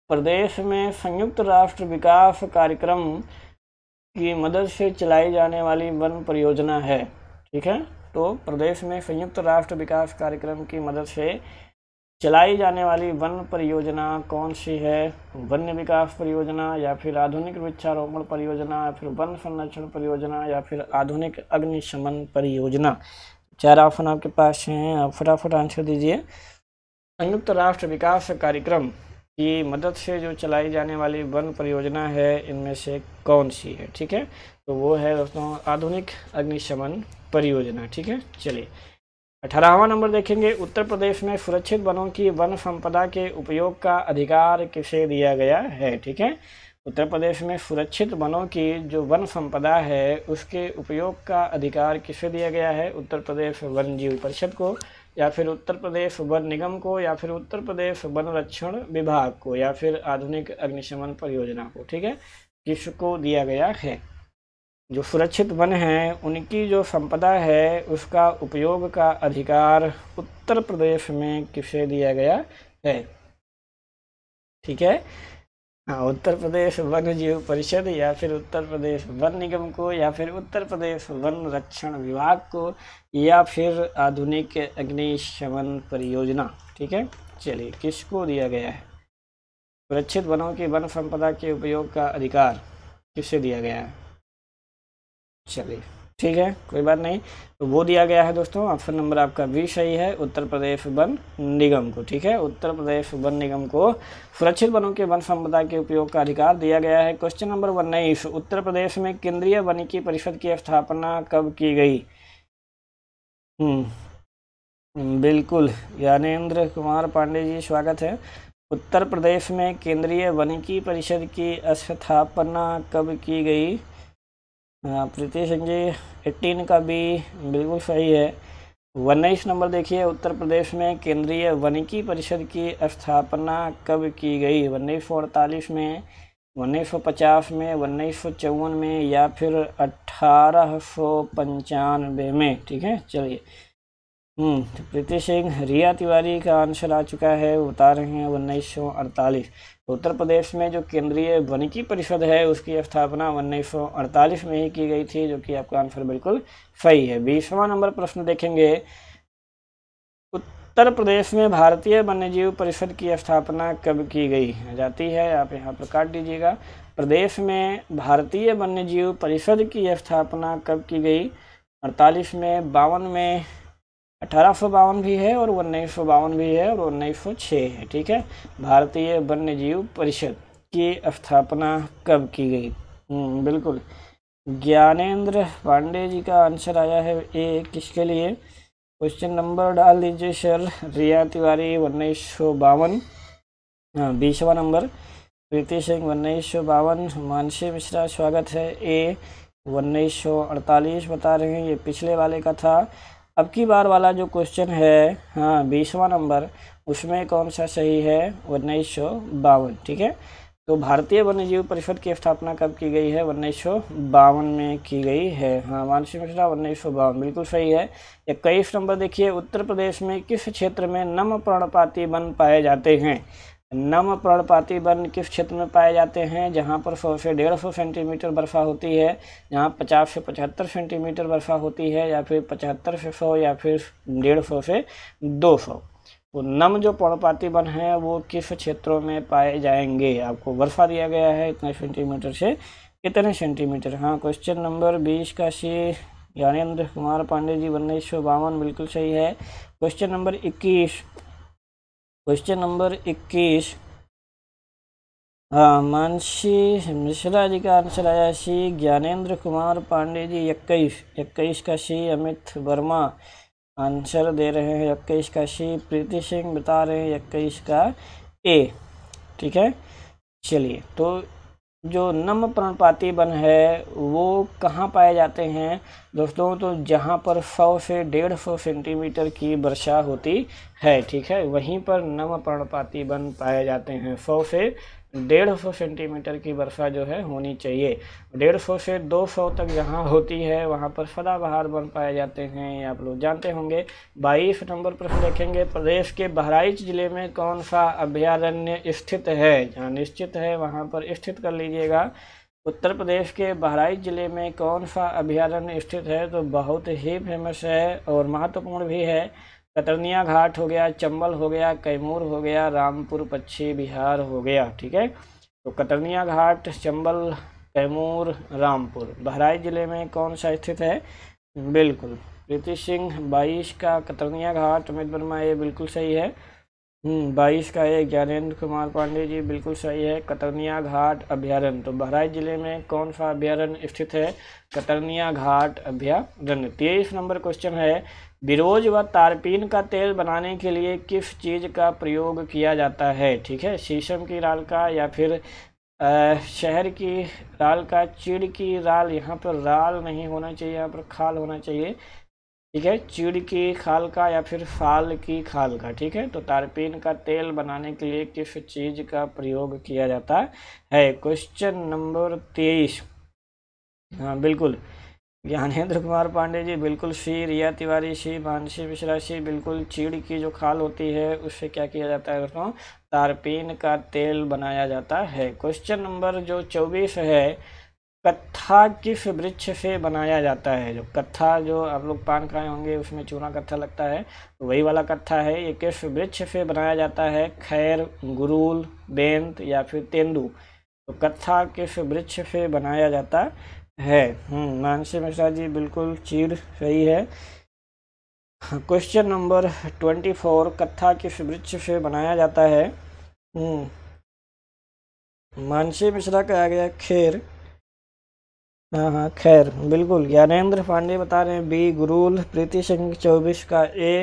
प्रदेश में संयुक्त राष्ट्र विकास कार्यक्रम की मदद से चलाई जाने वाली वन परियोजना है ठीक है तो प्रदेश में संयुक्त राष्ट्र विकास कार्यक्रम की मदद से चलाई जाने वाली वन परियोजना कौन सी है वन्य विकास परियोजना या फिर आधुनिक वृक्षारोपण परियोजना या फिर वन संरक्षण परियोजना या फिर आधुनिक अग्निशमन परियोजना चार ऑप्शन आपके पास हैं आप फटाफट आंसर दीजिए संयुक्त राष्ट्र विकास कार्यक्रम की मदद से जो चलाई जाने वाली वन परियोजना है इनमें से कौन सी है ठीक है तो वो है दोस्तों आधुनिक अग्निशमन परियोजना ठीक है चलिए अठारहवा नंबर देखेंगे उत्तर प्रदेश में सुरक्षित वनों की वन संपदा के उपयोग का अधिकार किसे दिया गया है ठीक है उत्तर प्रदेश में सुरक्षित वनों की जो वन संपदा है उसके उपयोग का अधिकार किसे दिया गया है उत्तर प्रदेश वन जीव परिषद को या फिर उत्तर प्रदेश वन निगम को या फिर उत्तर प्रदेश वन रक्षण विभाग को या फिर आधुनिक अग्निशमन परियोजना को ठीक है किसको दिया गया है जो सुरक्षित वन हैं उनकी जो संपदा है उसका उपयोग का अधिकार उत्तर प्रदेश में किसे दिया गया है ठीक है हाँ उत्तर प्रदेश वन्य जीव परिषद या फिर उत्तर प्रदेश वन निगम को या फिर उत्तर प्रदेश वन रक्षण विभाग को या फिर आधुनिक अग्निशमन परियोजना ठीक है चलिए किसको दिया गया है सुरक्षित वनों की वन संपदा के उपयोग का अधिकार किसे दिया गया है चलिए ठीक है कोई बात नहीं तो वो दिया गया है दोस्तों ऑप्शन नंबर आपका भी सही है उत्तर प्रदेश वन निगम को ठीक है उत्तर प्रदेश वन निगम को सुरक्षित वनों के वन संपदा के उपयोग का अधिकार दिया गया है क्वेश्चन नंबर उन्नीस उत्तर प्रदेश में केंद्रीय वनिकी परिषद की स्थापना कब की गई हम्म बिल्कुल ज्ञानेन्द्र कुमार पांडे जी स्वागत है उत्तर प्रदेश में केंद्रीय वनिकी परिषद की स्थापना कब की गई हाँ, प्रीति सिंह जी एट्टीन का भी बिल्कुल सही है उन्नीस नंबर देखिए उत्तर प्रदेश में केंद्रीय वनिकी परिषद की स्थापना कब की गई उन्नीस सौ अड़तालीस में उन्नीस सौ पचास में उन्नीस सौ चौवन में या फिर अठारह सौ पंचानवे में ठीक है चलिए हम्म, तो प्रीति सिंह रिया तिवारी का आंसर आ चुका है बता रहे हैं उन्नीस सौ अड़तालीस उत्तर प्रदेश में जो केंद्रीय वनिकी परिषद है उसकी स्थापना उन्नीस में ही की गई थी जो कि आपका आंसर बिल्कुल सही है बीसवा नंबर प्रश्न देखेंगे उत्तर प्रदेश में भारतीय वन्यजीव परिषद की स्थापना कब की गई जाती है आप यहाँ पर काट दीजिएगा प्रदेश में भारतीय वन्यजीव परिषद की स्थापना कब की गई अड़तालीस में बावन में अठारह सौ बावन भी है और उन्नीस सौ बावन भी है और उन्नीस सौ छः है ठीक है भारतीय वन्य जीव परिषद की स्थापना कब की गई हम्म, बिल्कुल ज्ञानेंद्र पांडे जी का आंसर आया है ए किसके लिए क्वेश्चन नंबर डाल दीजिए सर रिया तिवारी उन्नीस सौ बावन हाँ, बीसवा नंबर प्रीति सिंह उन्नीस सौ बावन मानसी मिश्रा स्वागत है ए उन्नीस सौ अड़तालीस बता रहे हैं ये पिछले वाले का था अब की बार वाला जो क्वेश्चन है हाँ बीसवा नंबर उसमें कौन सा सही है उन्नीस सौ बावन ठीक है तो भारतीय वन्यजीव परिषद की स्थापना कब की गई है उन्नीस सौ बावन में की गई है हाँ मानसी मिश्रा उन्नीस सौ बावन बिल्कुल सही है इक्कीस नंबर देखिए उत्तर प्रदेश में किस क्षेत्र में नम प्रणपाती वन पाए जाते हैं नम पर्णपाती वन किस क्षेत्र में पाए जाते हैं जहाँ पर सौ से डेढ़ सौ सेंटीमीटर बर्फ़ा होती है जहाँ पचास से पचहत्तर सेंटीमीटर बर्फ़ा होती है या फिर पचहत्तर से सौ या फिर डेढ़ सौ से दो सौ तो नम जो पर्णपाती वन है वो किस क्षेत्रों में पाए जाएंगे आपको बर्फ़ा दिया गया है इतने सेंटीमीटर से कितने सेंटीमीटर हाँ क्वेश्चन नंबर बीस का सी ज्ञानेन्द्र कुमार पांडे जी उन्नीस सौ बावन बिल्कुल सही है क्वेश्चन नंबर इक्कीस क्वेश्चन नंबर इक्कीस हाँ मानसी मिश्रा जी का आंसर आया सी ज्ञानेंद्र कुमार पांडे जी इक्कीस इक्कीस का सी अमित वर्मा आंसर दे रहे हैं इक्कीस का सी प्रीति सिंह बता रहे हैं इक्कीस का ए ठीक है चलिए तो जो नम प्रणपाती वन है वो कहाँ पाए जाते हैं दोस्तों तो जहाँ पर 100 से 150 सेंटीमीटर की वर्षा होती है ठीक है वहीं पर नम प्रणपाती वन पाए जाते हैं 100 से डेढ़ सौ सेंटीमीटर की वर्षा जो है होनी चाहिए डेढ़ सौ से दो सौ तक जहाँ होती है वहाँ पर सदाबहार बन पाए जाते हैं ये आप लोग जानते होंगे बाईस नंबर प्रश्न देखेंगे प्रदेश के बहराइच ज़िले में कौन सा अभ्यारण्य स्थित है जहाँ निश्चित है वहाँ पर स्थित कर लीजिएगा उत्तर प्रदेश के बहराइच ज़िले में कौन सा अभ्यारण्य स्थित है तो बहुत ही फेमस है और महत्वपूर्ण भी है कतरनिया घाट हो गया चंबल हो गया कैमूर हो गया रामपुर पक्षी बिहार हो गया ठीक है तो कतरनिया घाट चंबल कैमूर रामपुर बहराइच ज़िले में कौन सा स्थित है बिल्कुल प्रीति सिंह बाईस का कतरनिया घाट अमित वर्मा ये बिल्कुल सही है हम्म, बाईस का ये ज्ञानेन्द्र कुमार पांडे जी बिल्कुल सही है कतरनिया घाट अभ्यारण्य तो बहराइच ज़िले में कौन सा अभ्यारण्य स्थित है कतरनिया घाट अभ्यारण्य तेईस नंबर क्वेश्चन है बिरोज व तारपीन का तेल बनाने के लिए किस चीज़ का प्रयोग किया जाता है ठीक है शीशम की राल का या फिर आ, शहर की राल का चिड़ की राल यहाँ पर राल नहीं होना चाहिए यहाँ पर खाल होना चाहिए ठीक है चिड़ की खाल का या फिर फाल की खाल का ठीक है तो तारपीन का तेल बनाने के लिए किस चीज़ का प्रयोग किया जाता है क्वेश्चन नंबर तेईस हाँ बिल्कुल ज्ञानेंद्र कुमार पांडे जी बिल्कुल श्री रिया तिवारी श्री मानसी मिश्रा श्री बिल्कुल चीड़ की जो खाल होती है उससे क्या किया जाता है दोस्तों तारपीन का तेल बनाया जाता है क्वेश्चन नंबर जो चौबीस है कत्था किस वृक्ष से बनाया जाता है जो कत्था जो आप लोग पान खाए होंगे उसमें चूना कत्था लगता है तो वही वाला कत्था है ये किस वृक्ष से बनाया जाता है खैर गुरूल बेंत या फिर तेंदू तो कत्था किस वृक्ष से बनाया जाता है है हम्म, मानसी मिश्रा जी बिल्कुल चीर सही है क्वेश्चन नंबर ट्वेंटी फोर कत्था किस वृक्ष से बनाया जाता है हम्म, मानसी मिश्रा का आ गया खैर हाँ हाँ खैर बिल्कुल ज्ञानेन्द्र पांडे बता रहे हैं बी गुरूल प्रीति सिंह चौबीस का ए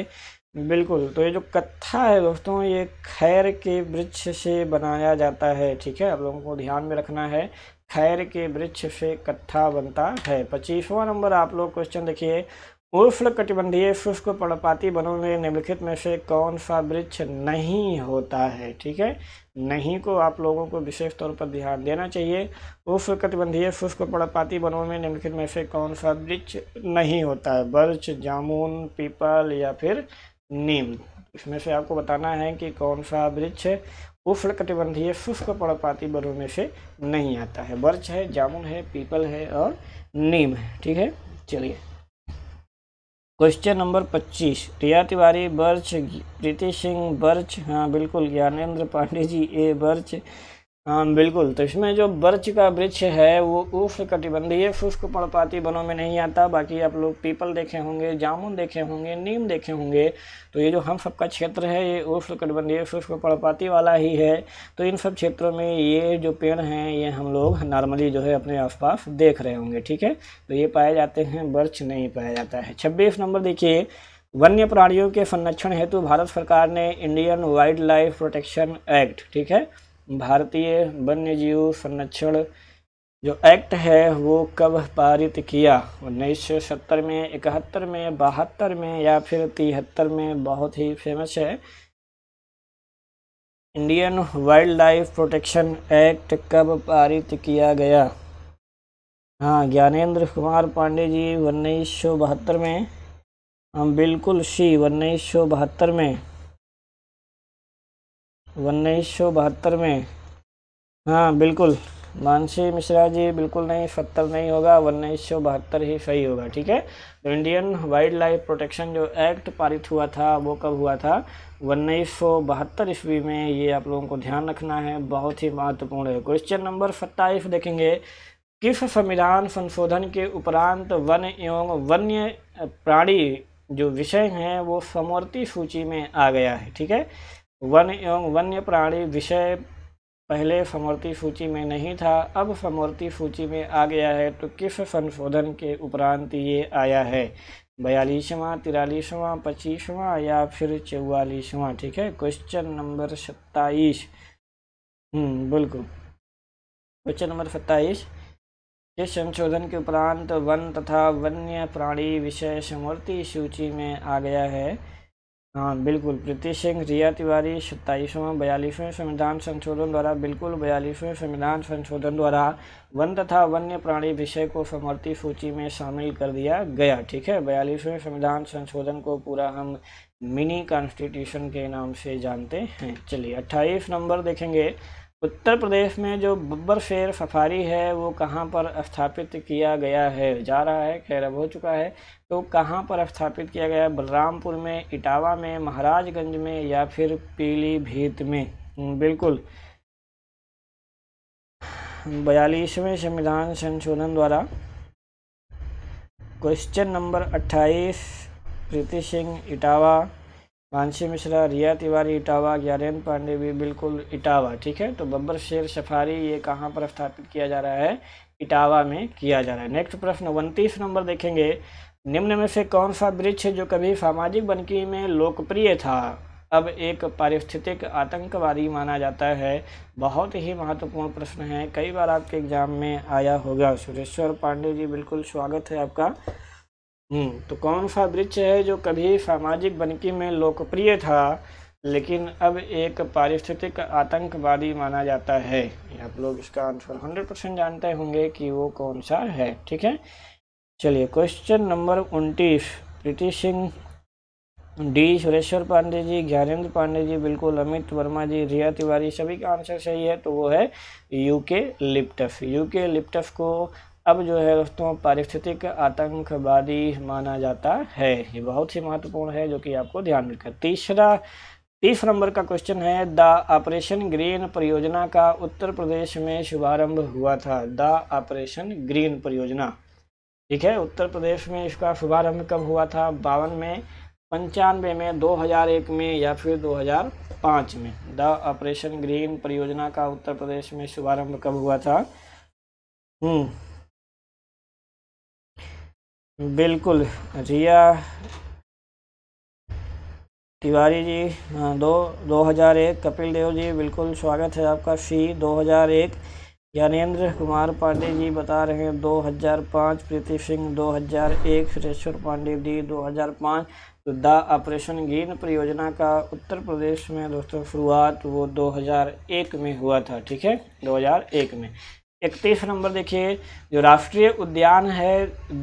बिल्कुल तो ये जो कथा है दोस्तों ये खैर के वृक्ष से बनाया जाता है ठीक है आप लोगों को ध्यान में रखना है खैर के वृक्ष से कट्ठा बनता है पच्चीसवां नंबर आप लोग क्वेश्चन देखिए उष्ण कटिबंधीय शुष्क पर्णपाती बनों में निम्नलिखित में से कौन सा वृक्ष नहीं होता है ठीक है नहीं को आप लोगों को विशेष तौर पर ध्यान देना चाहिए उष्ण कटिबंधीय शुष्क पर्णपाती बनों में निम्नलिखित में से कौन सा वृक्ष नहीं होता है बर्च जामुन पीपल या फिर नीम इसमें से आपको बताना है कि कौन सा वृक्ष उष्ण कटिबंधीय शुष्क पर्णपाती वनों में से नहीं आता है बर्च है जामुन है पीपल है और नीम है ठीक है चलिए क्वेश्चन नंबर पच्चीस रिया तिवारी बर्च प्रीति सिंह बर्च हाँ बिल्कुल ज्ञानेन्द्र पांडे जी ए बर्च हाँ बिल्कुल तो इसमें जो बर्च का वृक्ष है वो उष्ण कटिबंधीय शुष्क पर्णपाती वनों में नहीं आता बाकी आप लोग पीपल देखे होंगे जामुन देखे होंगे नीम देखे होंगे तो ये जो हम सबका क्षेत्र है ये उष्ण कटिबंधीय शुष्क पर्णपाती वाला ही है तो इन सब क्षेत्रों में ये जो पेड़ हैं ये हम लोग नॉर्मली जो है अपने आस देख रहे होंगे ठीक है तो ये पाए जाते हैं बर्च नहीं पाया जाता है छब्बीस नंबर देखिए वन्य प्राणियों के संरक्षण हेतु भारत सरकार ने Indian wild life protection act ठीक है भारतीय वन्य जीव संरक्षण जो एक्ट है वो कब पारित किया उन्नीस सौ सत्तर में इकहत्तर में बहत्तर में या फिर तिहत्तर में बहुत ही फेमस है Indian wild life protection act कब पारित किया गया हाँ ज्ञानेंद्र कुमार पांडे जी उन्नीस सौ बहत्तर में हाँ, बिल्कुल सी उन्नीस सौ बहत्तर में उन्नीस सौ बहत्तर में हाँ बिल्कुल मानसी मिश्रा जी बिल्कुल नहीं सत्तर नहीं होगा उन्नीस सौ बहत्तर ही सही होगा ठीक है तो इंडियन वाइल्ड लाइफ प्रोटेक्शन जो एक्ट पारित हुआ था वो कब हुआ था उन्नीस सौ बहत्तर ईस्वी में ये आप लोगों को ध्यान रखना है बहुत ही महत्वपूर्ण है क्वेश्चन नंबर सत्ताईस देखेंगे किस संविधान संशोधन के उपरांत वन एवं वन्य प्राणी जो विषय हैं वो समवर्ती सूची में आ गया है ठीक है वन एवं वन्य प्राणी विषय पहले समवर्ती सूची में नहीं था अब समवर्ती सूची में आ गया है तो किस संशोधन के उपरांत ये आया है बयालीसवां तिरालीसवां पच्चीसवां या फिर चौवालीसवां ठीक है क्वेश्चन नंबर सत्ताईस हम्म, बिल्कुल क्वेश्चन नंबर सत्ताईस इस संशोधन के उपरांत वन तथा वन्य प्राणी विषय समवर्ती सूची में आ गया है हाँ बिल्कुल प्रीति सिंह रिया तिवारी सत्ताईसवें बयालीसवें संविधान संशोधन द्वारा बिल्कुल बयालीसवें संविधान संशोधन द्वारा वन तथा वन्य प्राणी विषय को समर्थी सूची में शामिल कर दिया गया ठीक है बयालीसवें संविधान संशोधन को पूरा हम मिनी कॉन्स्टिट्यूशन के नाम से जानते हैं चलिए अट्ठाईस नंबर देखेंगे उत्तर प्रदेश में जो बब्बर शेर सफारी है वो कहाँ पर स्थापित किया गया है जा रहा है खैर अब हो चुका है तो कहाँ पर स्थापित किया गया है बलरामपुर में इटावा में महाराजगंज में या फिर पीलीभीत में हम्म, बिल्कुल बयालीसवें संविधान संशोधन द्वारा क्वेश्चन नंबर अट्ठाईस प्रीति सिंह इटावा मानसी मिश्रा रिया तिवारी इटावा ज्ञान पांडे भी बिल्कुल इटावा ठीक है तो बब्बर शेर सफारी ये कहाँ पर स्थापित किया जा रहा है इटावा में किया जा रहा है नेक्स्ट प्रश्न उनतीस नंबर देखेंगे निम्न में से कौन सा वृक्ष जो कभी सामाजिक बनकी में लोकप्रिय था अब एक पारिस्थितिक आतंकवादी माना जाता है बहुत ही महत्वपूर्ण प्रश्न है कई बार आपके एग्जाम में आया होगा सुरेश्वर पांडे जी बिल्कुल स्वागत है आपका हम्म। तो कौन सा वृक्ष है जो कभी सामाजिक बनकी में लोकप्रिय था लेकिन अब एक पारिस्थितिक आतंकवादी माना जाता है आप लोग इसका आंसर हंड्रेड परसेंट जानते होंगे कि वो कौन सा है ठीक है चलिए क्वेश्चन नंबर उनतीस प्रीति सिंह डी सुरेश्वर पांडे जी ज्ञानेन्द्र पांडे जी बिल्कुल अमित वर्मा जी रिया तिवारी सभी का आंसर सही है तो वो है यूके लिप्टफ यूके लिप्टफ को अब जो है दोस्तों पारिस्थितिक आतंकवादी माना जाता है ये बहुत ही महत्वपूर्ण है जो कि आपको ध्यान में तीसरा तीस नंबर का क्वेश्चन है द ऑपरेशन ग्रीन परियोजना का उत्तर प्रदेश में शुभारंभ हुआ था द ऑपरेशन ग्रीन परियोजना ठीक है उत्तर प्रदेश में इसका शुभारंभ कब हुआ था बावन में पंचानवे में 2001 में या फिर 2005 में द ऑपरेशन ग्रीन परियोजना का उत्तर प्रदेश में शुभारंभ कब हुआ था हम्म बिल्कुल रिया तिवारी जी हाँ, दो दो हज़ार एक कपिल देव जी बिल्कुल स्वागत है आपका फी दो हज़ार एक ज्ञानेन्द्र कुमार पांडे जी बता रहे हैं दो हज़ार पाँच प्रीति सिंह दो हज़ार एक सुरेश्वर पांडे जी पाँच तो द ऑपरेशन गीन परियोजना का उत्तर प्रदेश में दोस्तों शुरुआत वो 2001 में हुआ था ठीक है 2001 में इकतीस नंबर देखिए जो राष्ट्रीय उद्यान है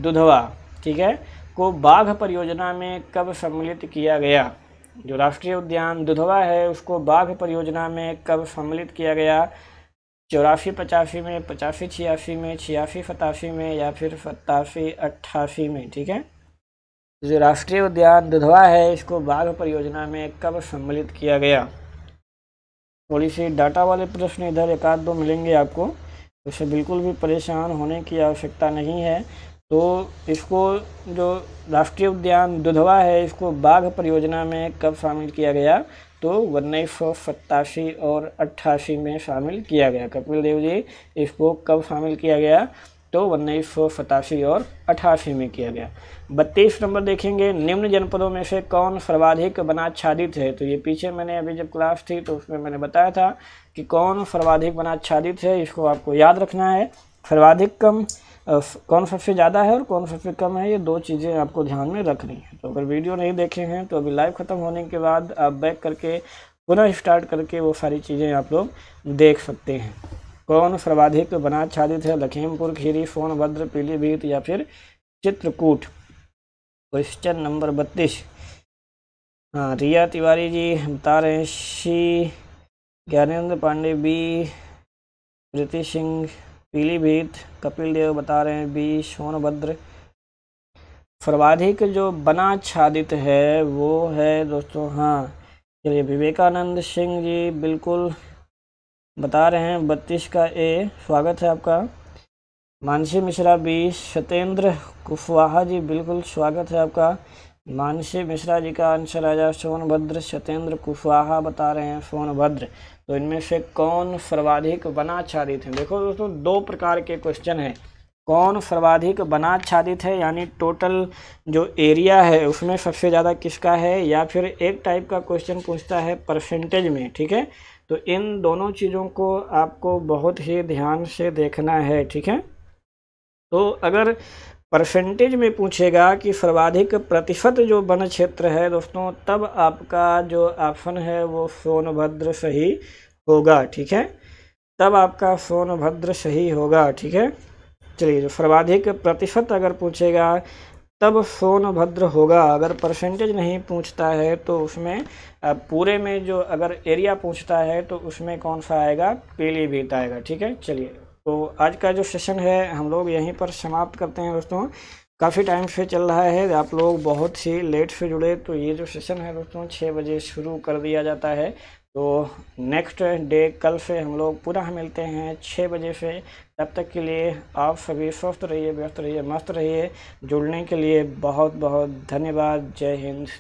दुधवा ठीक है को बाघ परियोजना में कब सम्मिलित किया गया जो राष्ट्रीय उद्यान दुधवा है उसको बाघ परियोजना में कब सम्मिलित किया गया चौरासी पचासी में पचासी छियासी में छियासी सतासी में या फिर सतासी अट्ठासी में ठीक है जो राष्ट्रीय उद्यान दुधवा है इसको बाघ परियोजना में कब सम्मिलित किया गया थोड़ी सी डाटा वाले प्रश्न इधर एक आध दो मिलेंगे आपको उसे बिल्कुल भी परेशान होने की आवश्यकता नहीं है तो इसको जो राष्ट्रीय उद्यान दुधवा है इसको बाघ परियोजना में कब शामिल किया गया तो उन्नीस सौ सत्तासी और अट्ठासी में शामिल किया गया कपिल देव जी इसको कब शामिल किया गया तो उन्नीस सौ सतासी और अठासी में किया गया बत्तीस नंबर देखेंगे निम्न जनपदों में से कौन सर्वाधिक वनाच्छादित है तो ये पीछे मैंने अभी जब क्लास थी तो उसमें मैंने बताया था कि कौन सर्वाधिक वनाच्छादित है इसको आपको याद रखना है सर्वाधिक कम कौन सबसे ज़्यादा है और कौन सबसे कम है ये दो चीज़ें आपको ध्यान में रखनी है तो अगर वीडियो नहीं देखे हैं तो अभी लाइव ख़त्म होने के बाद आप बैक करके पुनः स्टार्ट करके वो सारी चीज़ें आप लोग देख सकते हैं कौन सर्वाधिक बनाच्छादित है लखीमपुर खीरी सोनभद्र पीलीभीत या फिर चित्रकूट क्वेश्चन नंबर बत्तीस हाँ रिया तिवारी जी बता रहे हैं श्री ज्ञानेन्द्र पांडे बी प्रीति सिंह पीलीभीत कपिल देव बता रहे हैं बी सोनभद्र सर्वाधिक जो बनाच्छादित है वो है दोस्तों हाँ चलिए विवेकानंद सिंह जी बिल्कुल बता रहे हैं बत्तीस का ए स्वागत है आपका मानसी मिश्रा बी सत्येंद्र कुशवाहा जी बिल्कुल स्वागत है आपका मानसी मिश्रा जी का आंसर आ जाए सोनभद्र सत्येंद्र कुशवाहा बता रहे हैं सोनभद्र तो इनमें से कौन सर्वाधिक वनाच्छादित है देखो दोस्तों दो प्रकार के क्वेश्चन हैं कौन सर्वाधिक वनाच्छादित है यानी टोटल जो एरिया है उसमें सबसे ज़्यादा किसका है या फिर एक टाइप का क्वेश्चन पूछता है परसेंटेज में ठीक है तो इन दोनों चीज़ों को आपको बहुत ही ध्यान से देखना है ठीक है तो अगर परसेंटेज में पूछेगा कि सर्वाधिक प्रतिशत जो वन क्षेत्र है दोस्तों तब आपका जो ऑप्शन है वो सोनभद्र सही होगा ठीक है तब आपका सोनभद्र सही होगा ठीक है चलिए जो सर्वाधिक प्रतिशत अगर पूछेगा तब सोनभद्र होगा अगर परसेंटेज नहीं पूछता है तो उसमें पूरे में जो अगर एरिया पूछता है तो उसमें कौन सा आएगा पीलीभीत आएगा ठीक है चलिए तो आज का जो सेशन है हम लोग यहीं पर समाप्त करते हैं दोस्तों काफ़ी टाइम से चल रहा है आप लोग बहुत ही लेट से जुड़े तो ये जो सेशन है दोस्तों छः बजे शुरू कर दिया जाता है तो नेक्स्ट डे कल से हम लोग पुनः मिलते हैं छः बजे से तब तक के लिए आप सभी स्वस्थ रहिए व्यस्त रहिए मस्त रहिए जुड़ने के लिए बहुत बहुत धन्यवाद जय हिंद